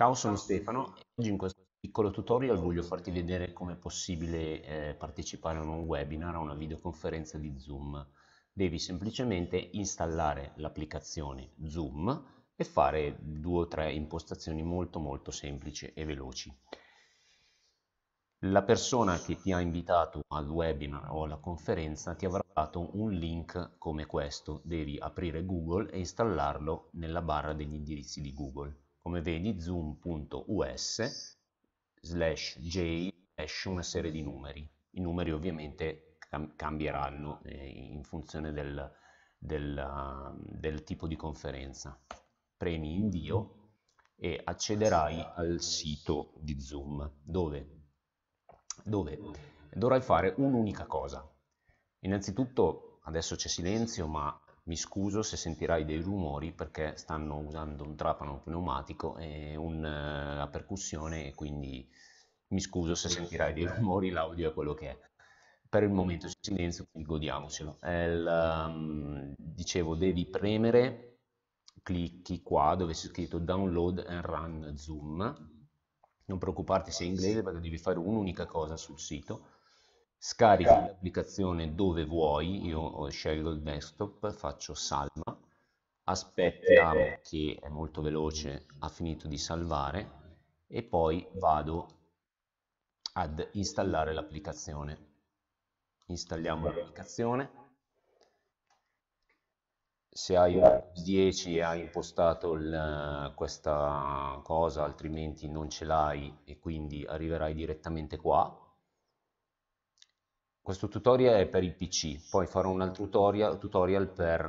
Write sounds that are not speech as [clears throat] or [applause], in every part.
Ciao, sono Stefano. Oggi in questo piccolo tutorial voglio farti vedere come è possibile eh, partecipare a un webinar, a una videoconferenza di Zoom. Devi semplicemente installare l'applicazione Zoom e fare due o tre impostazioni molto molto semplici e veloci. La persona che ti ha invitato al webinar o alla conferenza ti avrà dato un link come questo. Devi aprire Google e installarlo nella barra degli indirizzi di Google come vedi zoom.us slash j esce una serie di numeri. I numeri ovviamente cam cambieranno eh, in funzione del, del, uh, del tipo di conferenza. Premi invio e accederai al sito di Zoom dove, dove dovrai fare un'unica cosa. Innanzitutto adesso c'è silenzio ma mi scuso se sentirai dei rumori perché stanno usando un trapano pneumatico e una eh, percussione e quindi mi scuso se sentirai dei rumori, l'audio è quello che è. Per il momento c'è silenzio, quindi godiamocelo. Il, um, dicevo, devi premere, clicchi qua dove c'è scritto download and run zoom. Non preoccuparti se è inglese perché devi fare un'unica cosa sul sito scarichi l'applicazione dove vuoi, io eh, scelgo il desktop, faccio salva, aspettiamo eh. che è molto veloce, ha finito di salvare e poi vado ad installare l'applicazione. Installiamo l'applicazione. Se hai un 10 hai impostato il, eh, questa cosa, altrimenti non ce l'hai e quindi arriverai direttamente qua questo tutorial è per il PC, poi farò un altro tutorial, tutorial per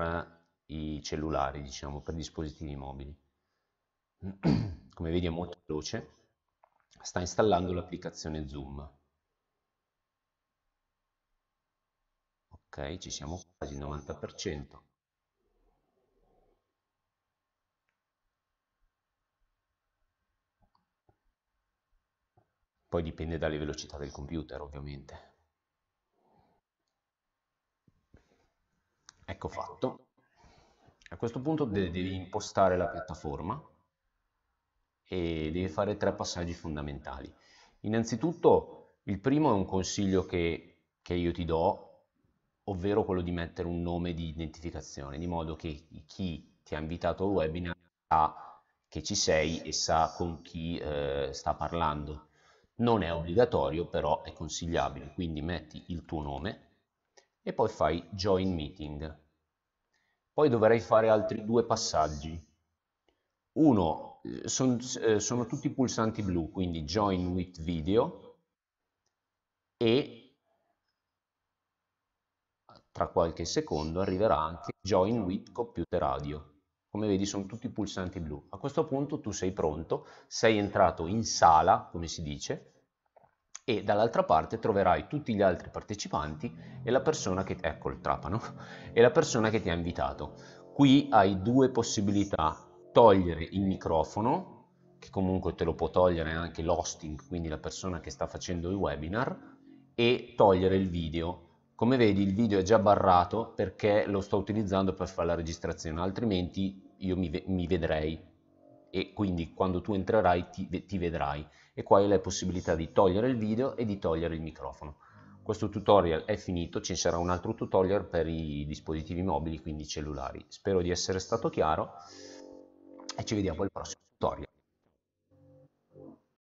eh, i cellulari, diciamo, per dispositivi mobili. [clears throat] Come vedi è molto veloce, sta installando l'applicazione Zoom. Ok, ci siamo quasi al 90%. Poi dipende dalle velocità del computer, ovviamente. Ecco fatto. A questo punto devi impostare la piattaforma e devi fare tre passaggi fondamentali. Innanzitutto, il primo è un consiglio che, che io ti do, ovvero quello di mettere un nome di identificazione, di modo che chi ti ha invitato al webinar sa che ci sei e sa con chi eh, sta parlando. Non è obbligatorio, però è consigliabile, quindi metti il tuo nome e poi fai join meeting. Poi dovrei fare altri due passaggi. Uno, eh, son, eh, sono tutti pulsanti blu, quindi join with video e tra qualche secondo arriverà anche join with computer audio. Come vedi sono tutti pulsanti blu. A questo punto tu sei pronto, sei entrato in sala, come si dice, e dall'altra parte troverai tutti gli altri partecipanti e la persona che ecco il trapano [laughs] e la persona che ti ha invitato. Qui hai due possibilità: togliere il microfono che comunque te lo può togliere anche l'hosting, quindi la persona che sta facendo il webinar e togliere il video. Come vedi il video è già barrato perché lo sto utilizzando per fare la registrazione, altrimenti io mi, mi vedrei e quindi quando tu entrerai ti, ti vedrai e qua hai la possibilità di togliere il video e di togliere il microfono. Questo tutorial è finito, ci sarà un altro tutorial per i dispositivi mobili, quindi cellulari. Spero di essere stato chiaro e ci vediamo al prossimo tutorial.